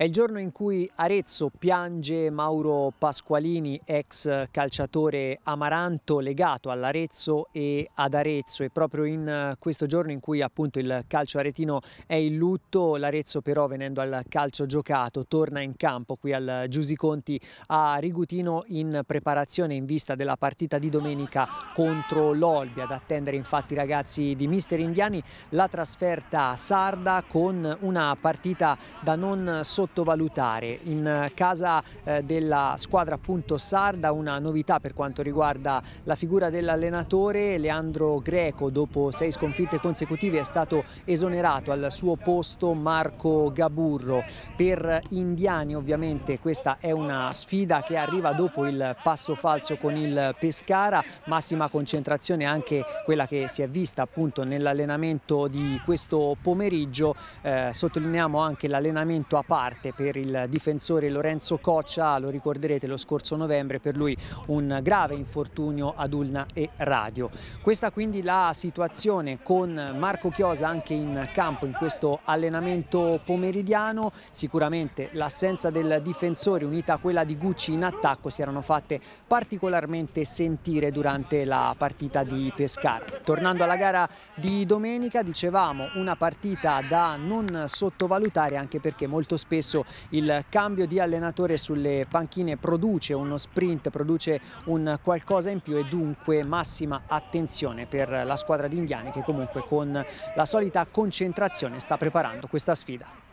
È il giorno in cui Arezzo piange Mauro Pasqualini, ex calciatore amaranto legato all'Arezzo e ad Arezzo e proprio in eh, questo giorno in cui appunto il calcio aretino è in lutto, l'Arezzo però venendo al calcio giocato torna in campo qui al Giusi Conti a Rigutino in preparazione in vista della partita di domenica contro l'Olbia, ad attendere infatti i ragazzi di Mister Indiani la trasferta sarda con una partita da non sottolineare sottovalutare. In eh, casa eh, della squadra appunto sarda una novità per quanto riguarda la figura dell'allenatore, Leandro Greco dopo sei sconfitte consecutive è stato esonerato al suo posto Marco Gaburro. Per Indiani ovviamente questa è una sfida che arriva dopo il passo falso con il Pescara, massima concentrazione anche quella che si è vista appunto nell'allenamento di questo pomeriggio, eh, sottolineiamo anche l'allenamento a parte forte per il difensore Lorenzo Coccia, lo ricorderete lo scorso novembre per lui un grave infortunio ad ulna e radio. Questa quindi la situazione con Marco Chiosa anche in campo in questo allenamento pomeridiano, sicuramente l'assenza del difensore unita a quella di Gucci in attacco si erano fatte particolarmente sentire durante la partita di Pescara. Tornando alla gara di domenica dicevamo una partita da non sottovalutare anche perché molto spesso spesso il cambio di allenatore sulle panchine produce uno sprint, produce un qualcosa in più e dunque massima attenzione per la squadra di Indiani che comunque con la solita concentrazione sta preparando questa sfida.